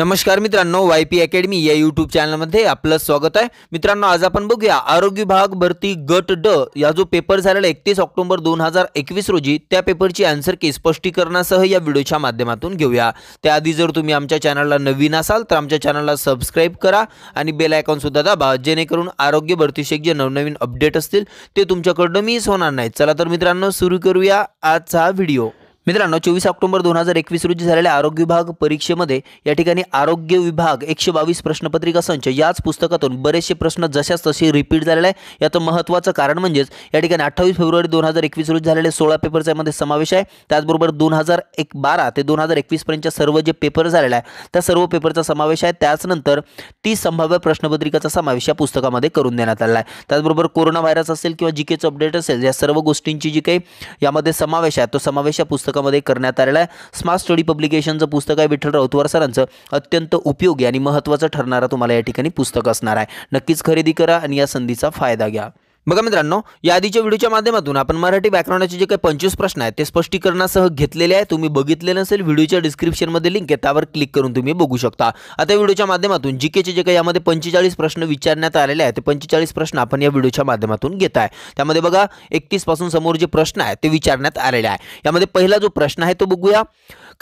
नमस्कार मित्रांनो Y P academy या यूट्यूब चॅनलमध्ये आपलं स्वागत आहे मित्रांनो आज आपण बघूया आरोग्य विभाग भरती गट ड या जो पेपर झालेला एकतीस ऑक्टोबर दोन हजार एकवीस रोजी त्या पेपरची आन्सर की स्पष्टीकरणासह या व्हिडिओच्या माध्यमातून घेऊया त्याआधी जर तुम्ही आमच्या चॅनलला नवीन असाल तर आमच्या चॅनलला सबस्क्राईब करा आणि बेल आयकॉनसुद्धा दाबा जेणेकरून आरोग्य भरतीशेक जे नवनवीन अपडेट असतील ते तुमच्याकडनं मिस होणार नाहीत चला तर मित्रांनो सुरू करूया आजचा व्हिडिओ मित्रांनो चोवीस ऑक्टोबर दोन हजार एकवीस रोजी झालेल्या आरोग्य विभाग परीक्षेमध्ये या ठिकाणी आरोग्य विभाग एकशे बावीस प्रश्नपत्रिका संच याच पुस्तकातून बरेचसे प्रश्न जशाच तसे रिपीट झालेले आहे याचं महत्त्वाचं कारण म्हणजेच या ठिकाणी अठ्ठावीस फेब्रुवारी दोन हजार एकवीस रोजी झालेले सोळा पेपरचा यामध्ये समावेश आहे त्याचबरोबर दोन हजार एक बारा ते दोन हजार एकवीसपर्यंतच्या सर्व जे पेपर झालेला आहे त्या सर्व पेपरचा समावेश आहे त्याचनंतर तीस संभाव्य प्रश्नपत्रिकाचा समावेश या पुस्तकामध्ये करून देण्यात आला आहे त्याचबरोबर कोरोना व्हायरस असेल किंवा जी केचं अपडेट असेल या सर्व गोष्टींची जी काही यामध्ये समावेश आहे तो समावेश या पुस्तक पुस्तकामध्ये करण्यात आलेला आहे स्मार्ट स्टडी पब्लिकेशनचं पुस्तक आहे विठ्ठल राऊतवार सरांचं अत्यंत उपयोगी आणि महत्त्वाचं ठरणारा तुम्हाला या ठिकाणी पुस्तक असणार आहे नक्कीच खरेदी करा आणि या संधीचा फायदा घ्या बघा मित्रांनो या आधीच्या व्हिडिओच्या माध्यमातून आपण मराठी बॅकग्राऊंडचे जे काही पंचवीस प्रश्न आहेत ते स्पष्टीकरणासह घेतलेले आहे तुम्ही बघितले नसेल व्हिडिओच्या डिस्क्रिप्शनमध्ये लिंक आहे त्यावर क्लिक करून तुम्ही बघू शकता आता व्हिडिओच्या माध्यमातून जीकेचे जे काही यामध्ये पंचेचाळीस प्रश्न विचारण्यात आलेले आहेत ते पंचेचाळीस प्रश्न आपण या व्हिडिओच्या माध्यमातून घेत आहे त्यामध्ये बघा एकतीसपासून समोर जे प्रश्न आहे ते विचारण्यात आलेले आहे यामध्ये पहिला जो प्रश्न आहे तो बघूया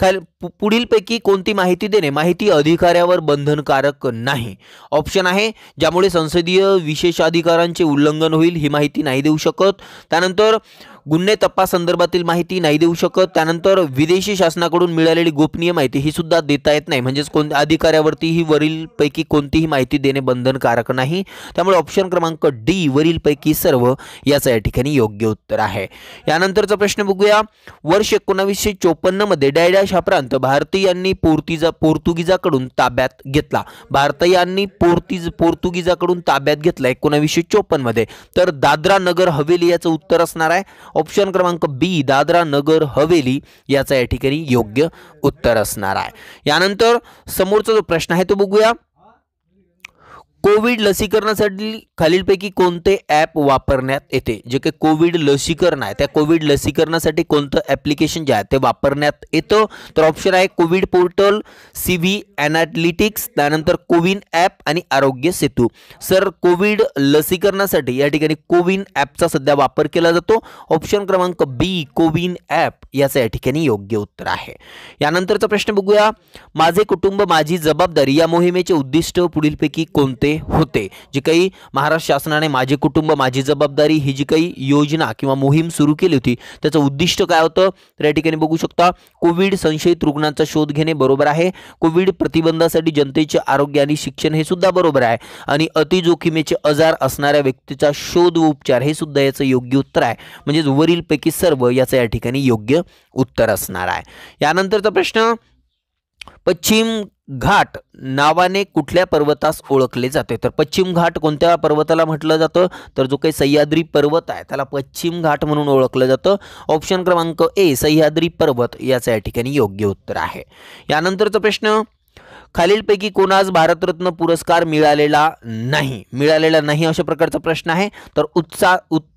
खाल पुढीलपैकी कोणती माहिती देणे माहिती अधिकाऱ्यावर बंधनकारक नाही ऑप्शन आहे ज्यामुळे संसदीय विशेषाधिकारांचे उल्लंघन होईल ही माहिती नाही देऊ शकत त्यानंतर गुन्हे तपासंदर्भातील माहिती नाही देऊ शकत त्यानंतर विदेशी शासनाकडून मिळालेली गोपनीय माहिती ही सुद्धा देता येत नाही म्हणजेच कोण अधिकाऱ्यावरती ही वरीलपैकी कोणतीही माहिती देणे बंधनकारक नाही त्यामुळे ऑप्शन क्रमांक डी वरीलपैकी सर्व याचं या ठिकाणी योग्य उत्तर आहे यानंतरचा प्रश्न बघूया वर्ष एकोणावीसशे चोपन्नमध्ये डॅडॅश हा प्रांत भारतीयांनी पोर्तीजा पोर्तुगीजाकडून ताब्यात घेतला भारतीयांनी पोर्तीज पोर्तुगीजाकडून ताब्यात घेतला एकोणावीसशे चोपन्नमध्ये तर दादरा नगर हवेली याचं उत्तर असणार आहे ऑप्शन क्रमांक बी दादरा नगर हवेली याचा या ठिकाणी योग्य उत्तर असणार आहे यानंतर समोरचा जो प्रश्न आहे तो बघूया कोविड लसीकरणासाठी खालीलपैकी कोणते ॲप वापरण्यात येते जे काही कोविड लसीकरण आहे त्या कोविड लसीकरणासाठी कोणतं ॲप्लिकेशन जे आहे ते वापरण्यात येतं तर ऑप्शन आहे COVID portal C V analytics त्यानंतर कोविन ॲप आणि आरोग्य सेतू सर कोविड लसीकरणासाठी या ठिकाणी कोविन ॲपचा सध्या वापर केला जातो ऑप्शन क्रमांक बी कोविन ॲप याचं या ठिकाणी योग्य उत्तर आहे यानंतरचा प्रश्न बघूया माझे कुटुंब माझी जबाबदारी या मोहिमेचे उद्दिष्ट पुढीलपैकी कोणते होते जे काही महाराष्ट्र शासनाने माझे कुटुंब माझी जबाबदारी ही जी काही योजना किंवा मोहीम सुरू केली होती त्याचं उद्दिष्ट काय होतं तर या ठिकाणी बघू शकता कोविड संशयित रुग्णांचा शोध घेणे बरोबर आहे कोविड प्रतिबंधासाठी जनतेचे आरोग्य आणि शिक्षण हे सुद्धा बरोबर आहे आणि अतिजोखिमेचे आजार असणाऱ्या व्यक्तीचा शोध व उपचार हे सुद्धा याचं योग्य उत्तर आहे म्हणजेच वरीलपैकी सर्व याचं या ठिकाणी योग्य उत्तर असणार आहे यानंतरचा प्रश्न पश्चिम घाट नावाने कुठल्या पर्वतास ओळखले जाते तर पश्चिम घाट कोणत्या पर्वताला म्हटलं जातं तर जो काही सह्याद्री पर्वत आहे त्याला पश्चिम घाट म्हणून ओळखलं जातं ऑप्शन क्रमांक ए सह्याद्री पर्वत याचं या ठिकाणी योग्य उत्तर आहे यानंतरचा प्रश्न खालीलपैकी कोणास भारतरत्न पुरस्कार मिळालेला नाही मिळालेला नाही अशा प्रकारचा प्रश्न आहे तर उत्साह उत्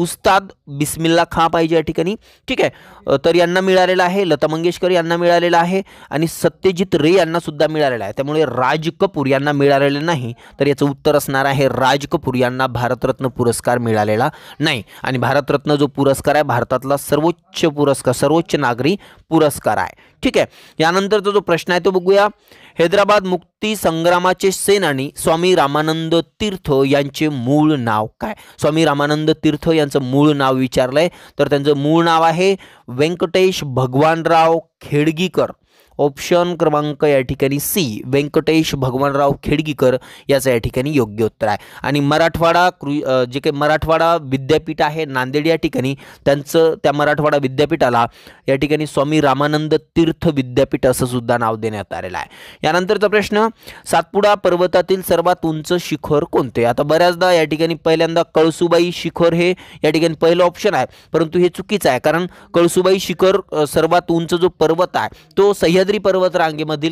उस्ताद बिस्मिल्ला खां पाहिजे या ठिकाणी ठीक आहे तर यांना मिळालेला आहे लता मंगेशकर यांना मिळालेला आहे आणि सत्यजित रे यांना सुद्धा मिळालेला आहे त्यामुळे राज कपूर यांना मिळालेलं नाही तर याचं उत्तर असणार आहे राज कपूर यांना भारतरत्न पुरस्कार मिळालेला नाही आणि भारतरत्न जो पुरस्कार आहे भारतातला सर्वोच्च पुरस्कार सर्वोच्च नागरी पुरस्कार आहे ठीक आहे यानंतरचा जो प्रश्न आहे तो बघूया हैदराबाद मुक्ती संग्रामाचे सेनानी स्वामी रामानंद तीर्थ यांचे मूळ नाव काय स्वामी रामानंद तीर्थ यांचं मूळ नाव विचारलं तर त्यांचं मूळ नाव आहे व्यंकटेश भगवानराव खेडगीकर ऑप्शन क्रमांक या ठिकाणी सी व्यंकटेश भगवानराव खेडगीकर याचं या ठिकाणी योग्य उत्तर आहे आणि मराठवाडा कृ जे काही मराठवाडा विद्यापीठ आहे नांदेड या ठिकाणी त्यांचं त्या मराठवाडा विद्यापीठाला या ठिकाणी स्वामी रामानंद तीर्थ विद्यापीठ असं सुद्धा नाव देण्यात आलेलं आहे यानंतरचा प्रश्न सातपुडा पर्वतातील सर्वात उंच शिखर कोणते आता बऱ्याचदा या ठिकाणी पहिल्यांदा कळसुबाई शिखर हे या ठिकाणी पहिलं ऑप्शन आहे परंतु हे चुकीचं आहे कारण कळसुबाई शिखर सर्वात उंच जो पर्वत आहे तो सह्य सह्याद्री पर्वत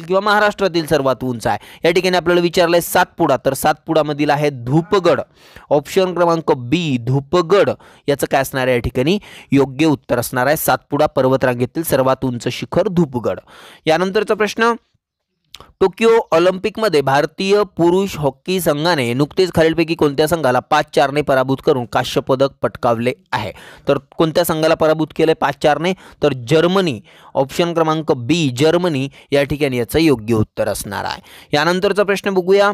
किंवा महाराष्ट्रातील सर्वात उंच आहे या ठिकाणी आपल्याला विचारलं आहे सातपुडा तर सातपुडामधील आहे धूपगड ऑप्शन क्रमांक बी धूपगड याचं काय असणार आहे या ठिकाणी योग्य उत्तर असणार आहे सातपुडा पर्वतरांगेतील सर्वात उंच शिखर धूपगड यानंतरचा प्रश्न टोकियो ऑलिम्पिकमध्ये भारतीय पुरुष हॉकी संघाने नुकतेच खालीलपैकी कोणत्या संघाला पाच चारने पराभूत करून कांस्य पदक पटकावले आहे तर कोणत्या संघाला पराभूत केले पाच चारने तर जर्मनी ऑप्शन क्रमांक बी जर्मनी या ठिकाणी याचं योग्य उत्तर असणार आहे यानंतरचा प्रश्न बघूया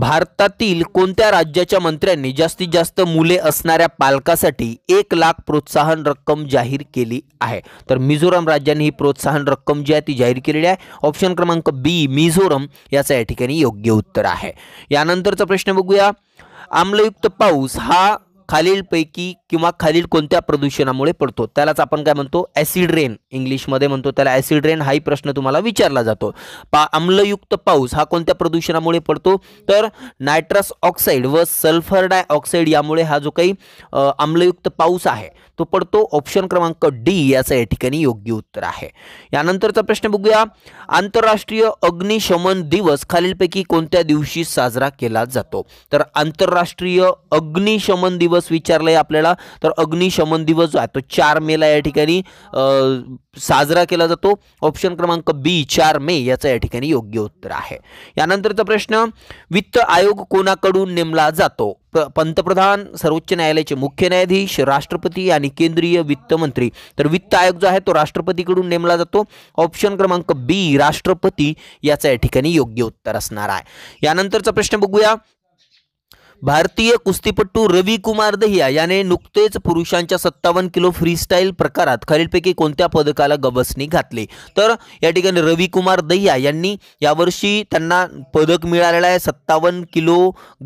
भारतातील कोणत्या राज्याच्या मंत्र्यांनी जास्तीत जास्त मुले असणाऱ्या पालकासाठी एक लाख प्रोत्साहन रक्कम जाहीर केली आहे तर मिझोरम राज्याने ही प्रोत्साहन रक्कम जी आहे ती जाहीर केलेली आहे ऑप्शन क्रमांक बी मिझोरम याचं या ठिकाणी योग्य उत्तर आहे यानंतरचा प्रश्न बघूया आम्लयुक्त पाऊस हा खालीलपैकी किंवा खालील कोणत्या प्रदूषणामुळे पडतो त्यालाच आपण काय म्हणतो ॲसिड रेन इंग्लिशमध्ये म्हणतो त्याला ॲसिड रेन हाही प्रश्न तुम्हाला विचारला जातो पा आम्लयुक्त पाऊस हा कोणत्या प्रदूषणामुळे पडतो तर नायट्रस ऑक्साईड व सल्फर डायऑक्साईड यामुळे हा जो काही आम्लयुक्त पाऊस आहे तो पडतो ऑप्शन क्रमांक डी याचा या ठिकाणी योग्य उत्तर आहे यानंतरचा प्रश्न बघूया आंतरराष्ट्रीय अग्निशमन दिवस खालीलपैकी कोणत्या दिवशी साजरा केला जातो तर आंतरराष्ट्रीय अग्निशमन दिवस विचारलाय आपल्याला तर अग्निशमन दिवस जो आहे तो चार मेला या ठिकाणी साजरा केला जातो ऑप्शन क्रमांक बी चार मे याचा या ठिकाणी योग्य उत्तर आहे यानंतरचा प्रश्न वित्त आयोग कोणाकडून नेमला जातो पंतप्रधान सर्वोच्च न्यायालयाचे मुख्य न्यायाधीश राष्ट्रपती आणि केंद्रीय वित्तमंत्री तर वित्त आयोग जो आहे तो राष्ट्रपतीकडून नेमला जातो ऑप्शन क्रमांक बी राष्ट्रपती याचा या ठिकाणी योग्य उत्तर असणार आहे यानंतरचा प्रश्न बघूया भारतीय कुस्तीपट्टू रवी कुमार दहिया याने नुकतेच पुरुषांच्या सत्तावन्न किलो फ्रीस्टाईल प्रकारात खालीलपैकी कोणत्या पदकाला गवसणी घातली तर या ठिकाणी रवी कुमार दहिया यांनी यावर्षी त्यांना पदक मिळालेलं आहे सत्तावन्न किलो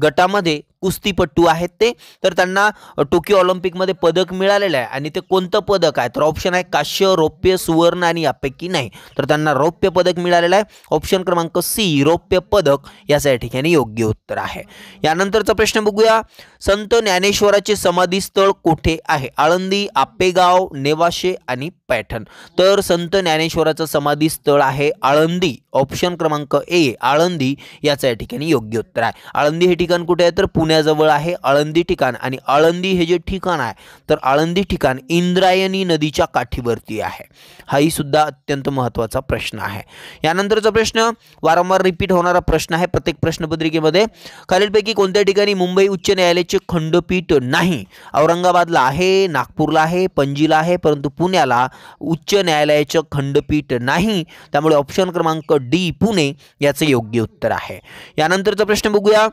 गटामध्ये कुस्तीपटू आहेत ते तर त्यांना टोकियो ऑलिम्पिकमध्ये पदक मिळालेलं आहे आणि ते कोणतं पदक आहे तर ऑप्शन आहे काश्य रौप्य सुवर्ण आणि यापैकी नाही तर त्यांना रौप्य पदक मिळालेलं आहे ऑप्शन क्रमांक सी रौप्य पदक याचं या ठिकाणी योग्य उत्तर आहे यानंतरचा प्रश्न बघूया संत ज्ञानेश्वराचे समाधी स्थळ कुठे आहे आळंदी आपेगाव नेवाशे आणि पैठण तर संत ज्ञानेश्वराचं समाधी स्थळ आहे आळंदी ऑप्शन क्रमांक ए आळंदी याचं या ठिकाणी योग्य उत्तर आहे आळंदी हे ठिकाण कुठे आहे तर पुणे पुण्याजवळ आहे आळंदी ठिकाण आणि आळंदी हे जे ठिकाण आहे तर आळंदी ठिकाण इंद्रायणी नदीच्या काठीवरती आहे हाही सुद्धा अत्यंत महत्त्वाचा प्रश्न आहे यानंतरचा प्रश्न वारंवार रिपीट होणारा प्रश्न आहे प्रत्येक प्रश्नपत्रिकेमध्ये खालीलपैकी कोणत्या ठिकाणी मुंबई उच्च न्यायालयाचे खंडपीठ नाही औरंगाबादला आहे नागपूरला आहे पणजीला आहे परंतु पुण्याला उच्च न्यायालयाचं खंडपीठ नाही त्यामुळे ऑप्शन क्रमांक डी पुणे याचं योग्य उत्तर आहे यानंतरचा प्रश्न बघूया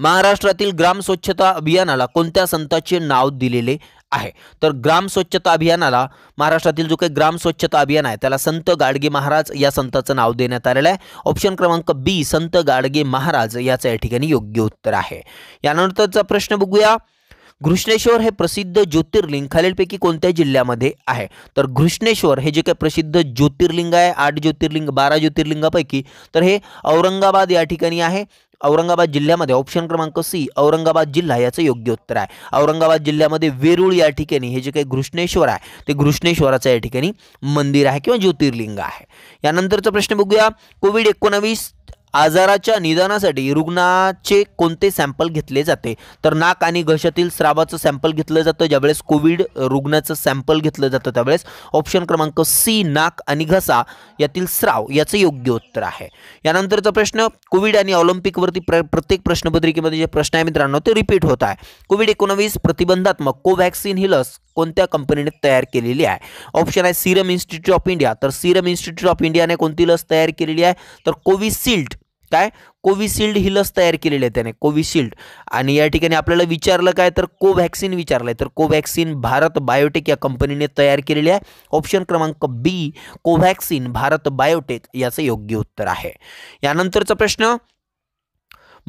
महाराष्ट्रातील ग्राम स्वच्छता अभियानाला कोणत्या संताचे नाव दिलेले आहे तर ग्राम स्वच्छता अभियानाला महाराष्ट्रातील जो काही ग्राम स्वच्छता अभियान आहे त्याला संत गाडगे महाराज या संताचं नाव देण्यात आलेलं आहे ऑप्शन क्रमांक बी संत गाडगे महाराज याचं या ठिकाणी योग्य उत्तर आहे यानंतरचा प्रश्न बघूया घृष्णेश्वर हे प्रसिद्ध ज्योतिर्लिंग खालीलपैकी कोणत्या जिल्ह्यामध्ये आहे तर घृष्णेश्वर हे जे काही प्रसिद्ध ज्योतिर्लिंग आहे आठ ज्योतिर्लिंग बारा ज्योतिर्लिंगापैकी तर हे औरंगाबाद या ठिकाणी आहे औरंगाबाद जिल्ह्यामध्ये ऑप्शन क्रमांक सी औरंगाबाद जिल्हा याचं योग्य उत्तर आहे औरंगाबाद जिल्ह्यामध्ये वेरूळ या ठिकाणी हे जे काही घृष्णेश्वर आहे ते घृष्णेश्वराचं या ठिकाणी मंदिर आहे किंवा ज्योतिर्लिंग आहे यानंतरचा प्रश्न बघूया कोविड एकोणावीस आजाराच्या निदानासाठी रुग्णाचे कोणते सॅम्पल घेतले जाते तर नाक आणि घशातील स्रावाचं सॅम्पल घेतलं जातं ज्यावेळेस कोविड रुग्णाचं सॅम्पल घेतलं जातं त्यावेळेस ऑप्शन क्रमांक सी नाक आणि घसा यातील स्राव याचं योग्य उत्तर आहे यानंतरचा प्रश्न कोविड आणि ऑलिम्पिकवरती प्र प्रत्येक प्रश्नपत्रिकेमध्ये जे प्रश्न आहे मित्रांनो ते रिपीट होत आहे कोविड एकोणावीस प्रतिबंधात्मक कोव्हॅक्सिन ही लस कोणत्या कंपनीने तयार केलेली आहे ऑप्शन आहे सिरम इन्स्टिट्यूट ऑफ इंडिया तर सिरम इन्स्टिट्यूट ऑफ इंडियाने कोणती लस तयार केलेली आहे तर कोविशिल्ड काय कोविशिल्ड ही लस तयार केलेली आहे त्याने कोविशिल्ड आणि या ठिकाणी आपल्याला विचारलं काय तर कोव्हॅक्सिन विचारलं आहे तर कोव्हॅक्सिन भारत बायोटेक या कंपनीने तयार केलेली आहे ऑप्शन क्रमांक बी कोव्हॅक्सिन भारत बायोटेक याचं योग्य उत्तर आहे यानंतरचा प्रश्न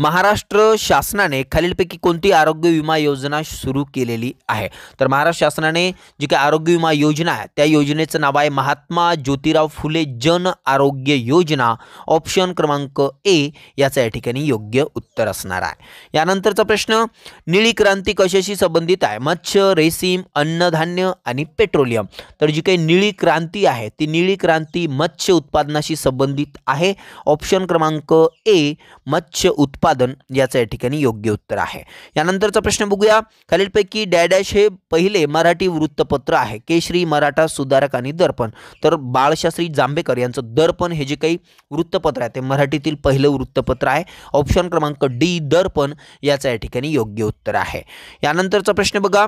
महाराष्ट्र शासनाने खालीलपैकी कोणती आरोग्य विमा योजना सुरू केलेली आहे तर महाराष्ट्र शासनाने जी काही आरोग्य विमा योजना आहे त्या योजनेचं नाव आहे महात्मा ज्योतिराव फुले जन आरोग्य योजना ऑप्शन क्रमांक ए याचं या ठिकाणी योग्य उत्तर असणार आहे यानंतरचा प्रश्न निळी क्रांती कशाशी संबंधित आहे मत्स्य रेशीम अन्नधान्य आणि पेट्रोलियम तर जी काही निळी क्रांती आहे ती निळी क्रांती मत्स्य उत्पादनाशी संबंधित आहे ऑप्शन क्रमांक ए मत्स्य उत्पादन याचं या ठिकाणी योग्य उत्तर आहे यानंतरचा प्रश्न बघूया खालीलपैकी डॅडॅश हे पहिले मराठी वृत्तपत्र आहे केशरी मराठा सुधारक आणि दर्पण तर बाळशास्त्री जांभेकर यांचं दर्पण हे जे काही वृत्तपत्र आहे ते मराठीतील पहिलं वृत्तपत्र आहे ऑप्शन क्रमांक डी दर्पण याचं या ठिकाणी योग्य उत्तर आहे यानंतरचा प्रश्न बघा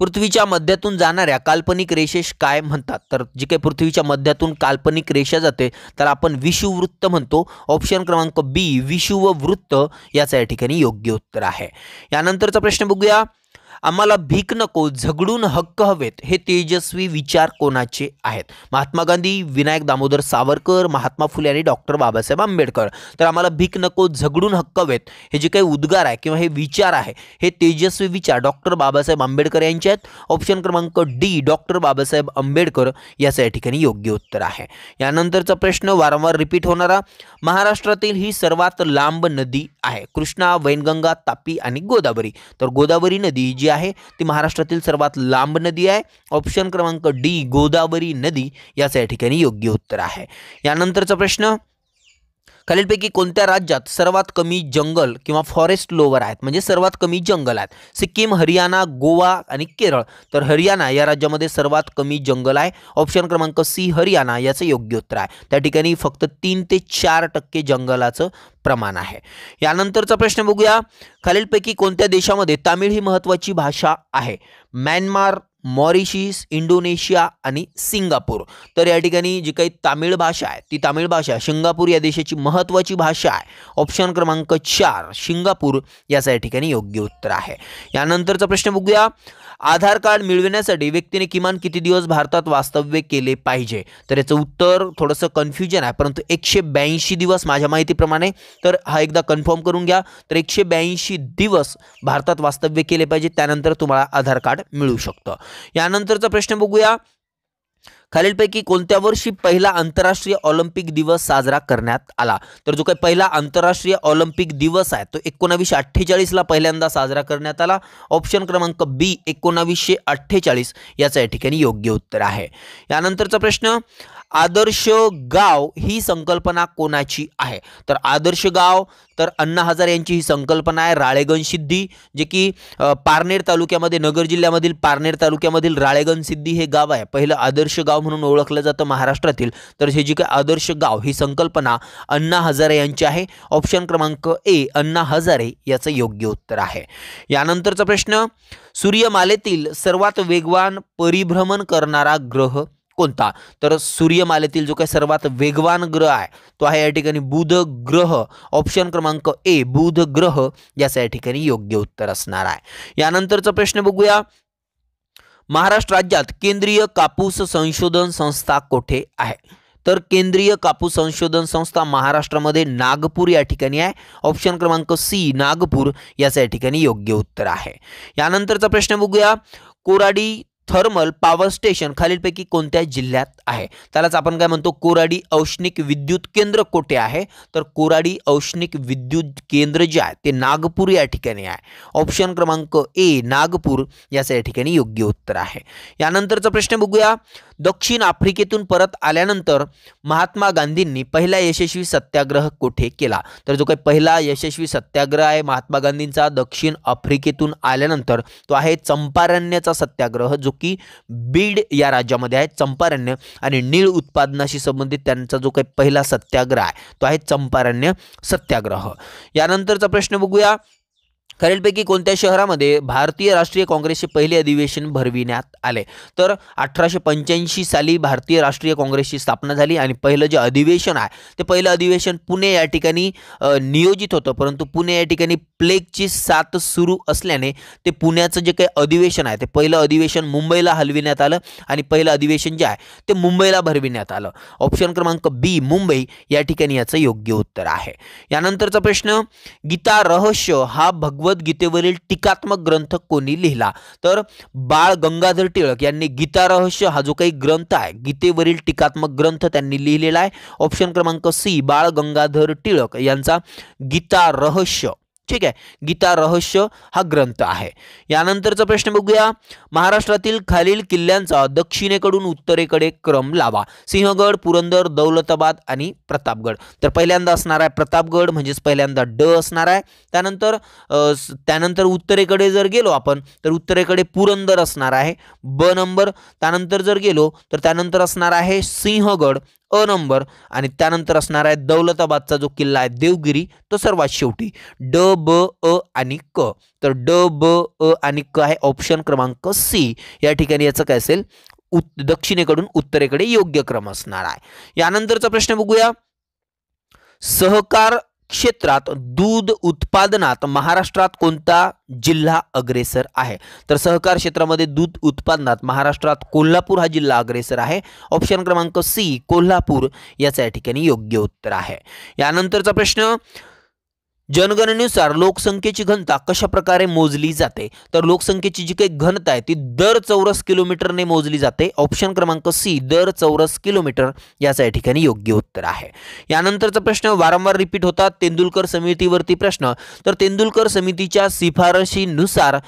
पृथ्वीच्या मध्यातून जाणाऱ्या काल्पनिक रेषेस काय म्हणतात तर जी काही पृथ्वीच्या मध्यातून काल्पनिक रेषा जाते तर आपण विषुववृत्त म्हणतो ऑप्शन क्रमांक बी विषुववृत्त याचं या ठिकाणी योग्य उत्तर आहे यानंतरचा प्रश्न बघूया आम्हाला भीक नको झगडून हक्क हवेत हे तेजस्वी विचार कोणाचे आहेत महात्मा गांधी विनायक दामोदर सावरकर महात्मा फुले आणि डॉक्टर बाबासाहेब आंबेडकर तर आम्हाला भीक नको झगडून हक्क हवेत हे जे काही उद्गार आहे किंवा हे विचार आहे हे तेजस्वी विचार डॉक्टर बाबासाहेब आंबेडकर यांचे आहेत ऑप्शन क्रमांक डी डॉक्टर बाबासाहेब आंबेडकर याचं या ठिकाणी योग्य उत्तर आहे यानंतरचा प्रश्न वारंवार रिपीट होणारा महाराष्ट्रातील ही सर्वात लांब नदी आहे कृष्णा वैनगंगा तापी आणि गोदावरी तर गोदावरी नदी जी आहे ती महाराष्ट्रातील सर्वात लांब नदी आहे ऑप्शन क्रमांक डी गोदावरी नदी याचं या ठिकाणी योग्य उत्तर आहे यानंतरचा प्रश्न खालीलपैकी कोणत्या राज्यात सर्वात कमी जंगल किंवा फॉरेस्ट लोवर आहेत म्हणजे सर्वात कमी जंगल आहेत सिक्कीम हरियाणा गोवा आणि केरळ तर हरियाणा या राज्यामध्ये सर्वात कमी जंगल आहे ऑप्शन क्रमांक सी हरियाणा याचं योग्य उत्तर आहे त्या ठिकाणी फक्त तीन ते चार टक्के जंगलाचं प्रमाण आहे यानंतरचा प्रश्न बघूया खालीलपैकी कोणत्या देशामध्ये तामिळ ही महत्त्वाची भाषा आहे म्यानमार मॉरिशिस इंडोनेशिया आणि सिंगापूर तर या ठिकाणी जी काही तामिळ भाषा आहे ती तामिळ भाषा सिंगापूर या देशाची महत्त्वाची भाषा आहे ऑप्शन क्रमांक चार सिंगापूर याचा या ठिकाणी योग्य उत्तर आहे यानंतरचा प्रश्न बघूया आधार कार्ड मिळविण्यासाठी व्यक्तीने किमान किती दिवस भारतात वास्तव्य केले पाहिजे तर याचं उत्तर थोडंसं कन्फ्युजन आहे परंतु एकशे ब्याऐंशी दिवस माझ्या माहितीप्रमाणे तर हा एकदा कन्फर्म करून घ्या तर एकशे ब्याऐंशी दिवस भारतात वास्तव्य केले पाहिजे त्यानंतर तुम्हाला आधार कार्ड मिळू शकतं यानंतरचा प्रश्न बघूया खालीलपैकी कोणत्या वर्षी पहिला आंतरराष्ट्रीय ऑलिम्पिक दिवस साजरा करण्यात आला तर जो काही पहिला आंतरराष्ट्रीय ऑलिम्पिक दिवस आहे तो एकोणावीसशे अठ्ठेचाळीसला पहिल्यांदा साजरा करण्यात आला ऑप्शन क्रमांक बी एकोणावीसशे अठ्ठेचाळीस याचं या ठिकाणी योग्य उत्तर आहे यानंतरचा प्रश्न आदर्श गाव ही संकल्पना कोणाची आहे तर आदर्श गाव तर अण्णा हजारे यांची ही संकल्पना आहे राळेगण सिद्धी जे की पारनेर तालुक्यामध्ये नगर जिल्ह्यामधील पारनेर तालुक्यामधील राळेगण सिद्धी हे गाव आहे पहिलं आदर्श गाव म्हणून ओळखलं जातं महाराष्ट्रातील तर हे जी काय आदर्श गाव ही संकल्पना अण्णा हजारे यांची आहे ऑप्शन क्रमांक ए अण्णा हजारे याचं योग्य उत्तर आहे यानंतरचा प्रश्न सूर्यमालेतील सर्वात वेगवान परिभ्रमण करणारा ग्रह कोणता तर सूर्यमालेतील जो काही सर्वात वेगवान ग्रह आहे तो आहे या ठिकाणी बुध ग्रह ऑप्शन क्रमांक ए बुध ग्रह याचं या ठिकाणी योग्य उत्तर असणार आहे यानंतरचा प्रश्न बघूया महाराष्ट्र राज्यात केंद्रीय कापूस संशोधन संस्था कोठे आहे तर केंद्रीय कापूस संशोधन संस्था महाराष्ट्रामध्ये नागपूर या ठिकाणी आहे ऑप्शन क्रमांक सी नागपूर याचं या ठिकाणी योग्य उत्तर आहे यानंतरचा प्रश्न बघूया कोराडी थर्मल पॉवर स्टेशन खालीलपैकी कोणत्या जिल्ह्यात आहे त्यालाच आपण काय म्हणतो कोराडी औष्णिक विद्युत केंद्र कोठे आहे तर कोराडी औष्णिक विद्युत केंद्र जे आहे ते नागपूर या ठिकाणी आहे ऑप्शन क्रमांक ए नागपूर याचं या ठिकाणी योग्य उत्तर आहे यानंतरचा प्रश्न बघूया दक्षिण आफ्रिकेतून परत आल्यानंतर महात्मा गांधींनी पहिला यशस्वी सत्याग्रह कोठे केला तर जो काही पहिला यशस्वी सत्याग्रह आहे महात्मा गांधींचा दक्षिण आफ्रिकेतून आल्यानंतर तो आहे चंपारण्याचा सत्याग्रह जो की बीड या राज्यामध्ये आहे चंपारण्य आणि नीळ उत्पादनाशी संबंधित त्यांचा जो काही पहिला सत्याग्रह आहे तो आहे चंपारण्य सत्याग्रह यानंतरचा प्रश्न बघूया खालीलपैकी कोणत्या शहरामध्ये भारतीय राष्ट्रीय काँग्रेसचे पहिले अधिवेशन भरविण्यात आले तर अठराशे पंच्याऐंशी साली भारतीय राष्ट्रीय काँग्रेसची स्थापना झाली आणि पहिलं जे अधिवेशन आहे ते पहिलं अधिवेशन पुणे या ठिकाणी नियोजित होतं परंतु पुणे या ठिकाणी प्लेगची साथ सुरू असल्याने ते पुण्याचं जे काही अधिवेशन आहे ते पहिलं अधिवेशन मुंबईला हलविण्यात आलं आणि पहिलं अधिवेशन जे आहे ते मुंबईला भरविण्यात आलं ऑप्शन क्रमांक बी मुंबई या ठिकाणी याचं योग्य उत्तर आहे यानंतरचा प्रश्न गीता रहस्य हा भगवत गीतेवरील टीकात्मक ग्रंथ कोणी लिहिला तर बाळ गंगाधर टिळक यांनी गीता रहस्य हा जो काही ग्रंथ आहे गीतेवरील टीकात्मक ग्रंथ त्यांनी लिहिलेला आहे ऑप्शन क्रमांक सी बाळ गंगाधर टिळक यांचा गीता रहस्य ठीक आहे गीता रहस्य हा ग्रंथ आहे यानंतरचा प्रश्न बघूया महाराष्ट्रातील खालील किल्ल्यांचा दक्षिणेकडून उत्तरेकडे क्रम लावा सिंहगड पुरंदर दौलताबाद आणि प्रतापगड तर पहिल्यांदा असणार आहे प्रतापगड म्हणजेच पहिल्यांदा ड असणार आहे त्यानंतर त्यानंतर उत्तरेकडे जर गेलो आपण तर उत्तरेकडे पुरंदर असणार आहे ब नंबर त्यानंतर जर गेलो तर त्यानंतर असणार आहे सिंहगड अ नंबर आणि त्यानंतर असणार आहे दौलताबादचा जो किल्ला आहे देवगिरी तो सर्वात शेवटी ड ब अ आणि क तर ड ब अ आणि क आहे ऑप्शन क्रमांक सी या ठिकाणी याचं काय असेल उत् दक्षिणेकडून उत्तरेकडे योग्य क्रम असणार आहे यानंतरचा प्रश्न बघूया सहकार क्षेत्रात दूध उत्पादनात महाराष्ट्रात कोणता जिल्हा अग्रेसर आहे तर सहकार क्षेत्रामध्ये दूध उत्पादनात महाराष्ट्रात कोल्हापूर हा जिल्हा अग्रेसर आहे ऑप्शन क्रमांक सी कोल्हापूर याचं या ठिकाणी योग्य उत्तर आहे यानंतरचा प्रश्न जनगणनेनुसार लोकसंख्येची घनता कशा प्रकारे मोजली जाते तर लोकसंख्येची जी काही घनता आहे ती दर चौरस किलोमीटरने मोजली जाते ऑप्शन क्रमांक सी दर चौरस किलोमीटर याचा या ठिकाणी योग्य उत्तर आहे यानंतरचा प्रश्न वारंवार रिपीट होता तेंडुलकर समितीवरती प्रश्न तर तेंडुलकर समितीच्या शिफारशीनुसार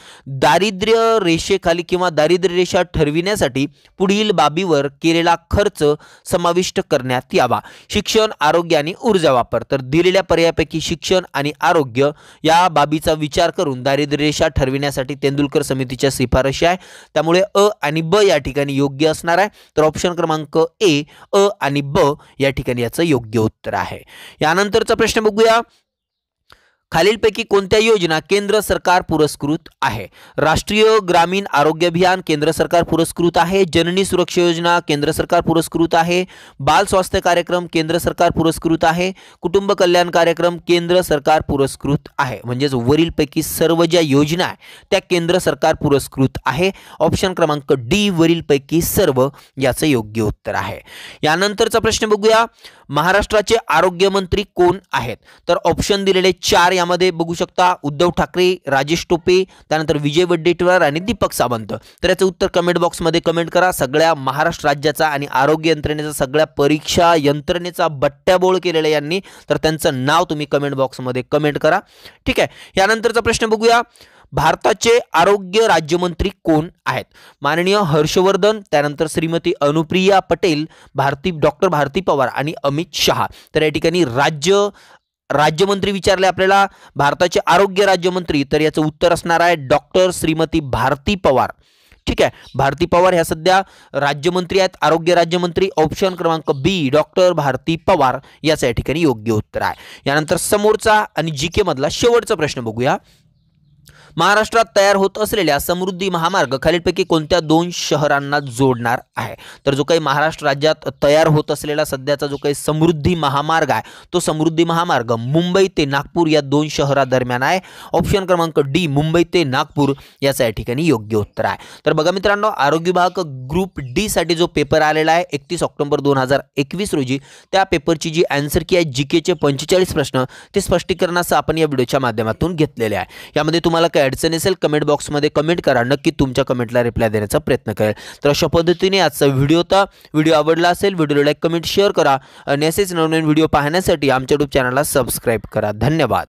दारिद्र्य रेषेखाली किंवा दारिद्र्य रेषा ठरविण्यासाठी पुढील बाबीवर केलेला खर्च समाविष्ट करण्यात यावा शिक्षण आरोग्य आणि ऊर्जा वापर तर दिलेल्या पर्यायापैकी शिक्षण आणि आरोग्य या बाबीचा विचार करून दारिद्र्य रेषा ठरविण्यासाठी तेंडुलकर समितीच्या शिफारशी आहे त्यामुळे अ आणि ब या ठिकाणी योग्य असणार आहे तर ऑप्शन क्रमांक ए अ आणि ब या ठिकाणी याचं योग्य उत्तर आहे यानंतरचा प्रश्न बघूया खालीलपैकी कोणत्या योजना केंद्र सरकार पुरस्कृत आहे राष्ट्रीय ग्रामीण आरोग्य अभियान केंद्र सरकार पुरस्कृत आहे जननी सुरक्षा योजना केंद्र सरकार पुरस्कृत आहे बाल स्वास्थ्य कार्यक्रम केंद्र सरकार पुरस्कृत आहे कुटुंब कल्याण कार्यक्रम केंद्र सरकार पुरस्कृत आहे म्हणजेच वरीलपैकी सर्व ज्या योजना आहे त्या केंद्र सरकार पुरस्कृत आहे ऑप्शन क्रमांक डी वरीलपैकी सर्व याचं योग्य उत्तर आहे यानंतरचा प्रश्न बघूया महाराष्ट्राचे आरोग्यमंत्री कोण आहेत तर ऑप्शन दिलेले चार यामध्ये बघू शकता उद्धव ठाकरे राजेश टोपे त्यानंतर विजय वड्डेटीवार आणि दीपक सावंत तर याचं उत्तर कमेंट बॉक्समध्ये कमेंट करा सगळ्या महाराष्ट्र राज्याचा आणि आरोग्य यंत्रणेचा सगळ्या परीक्षा यंत्रणेचा बट्ट्याबोळ केलेला यांनी तर त्यांचं नाव तुम्ही कमेंट बॉक्समध्ये कमेंट करा ठीक आहे यानंतरचा प्रश्न बघूया भारताचे आरोग्य राज्यमंत्री कोण आहेत माननीय हर्षवर्धन त्यानंतर श्रीमती अनुप्रिया पटेल भारती डॉक्टर भारती पवार आणि अमित शहा तर या ठिकाणी राज्य राज्यमंत्री विचारले आपल्याला भारताचे आरोग्य राज्यमंत्री तर याचं उत्तर असणार आहे डॉक्टर श्रीमती भारती पवार ठीक आहे भारती पवार ह्या सध्या राज्यमंत्री आहेत आरोग्य राज्यमंत्री ऑप्शन क्रमांक बी डॉक्टर भारती पवार याचं या ठिकाणी योग्य उत्तर आहे यानंतर समोरचा आणि जी के मधला शेवटचा प्रश्न बघूया महाराष्ट्रात तयार होत असलेल्या समृद्धी महामार्ग खालीलपैकी कोणत्या दोन शहरांना जोडणार आहे तर जो काही महाराष्ट्र राज्यात तयार होत असलेला सध्याचा जो काही समृद्धी महामार्ग आहे तो समृद्धी महामार्ग मुंबई ते नागपूर या दोन शहरादरम्यान आहे ऑप्शन क्रमांक डी मुंबई ते नागपूर याचा या ठिकाणी योग्य उत्तर आहे तर बघा मित्रांनो आरोग्य विभाग ग्रुप डी साठी जो पेपर आलेला आहे एकतीस ऑक्टोबर दोन हजार एकवीस रोजी त्या पेपरची जी अँसर की आहे जी केचे पंचेचाळीस प्रश्न ते स्पष्टीकरणासह आपण या व्हिडिओच्या माध्यमातून घेतलेले आहे यामध्ये तुम्हाला काय अडचण असेल कमेंट बॉक्समध्ये कमेंट करा नक्की तुमच्या कमेंटला रिप्लाय देण्याचा प्रयत्न करेल तर अशा पद्धतीने आजचा व्हिडिओ होता व्हिडिओ आवडला असेल व्हिडिओला लाईक कमेंट शेअर करा आणि असेच नवनवीन व्हिडिओ पाहण्यासाठी आमच्या यूट्यूब चॅनलला सबस्क्राईब करा धन्यवाद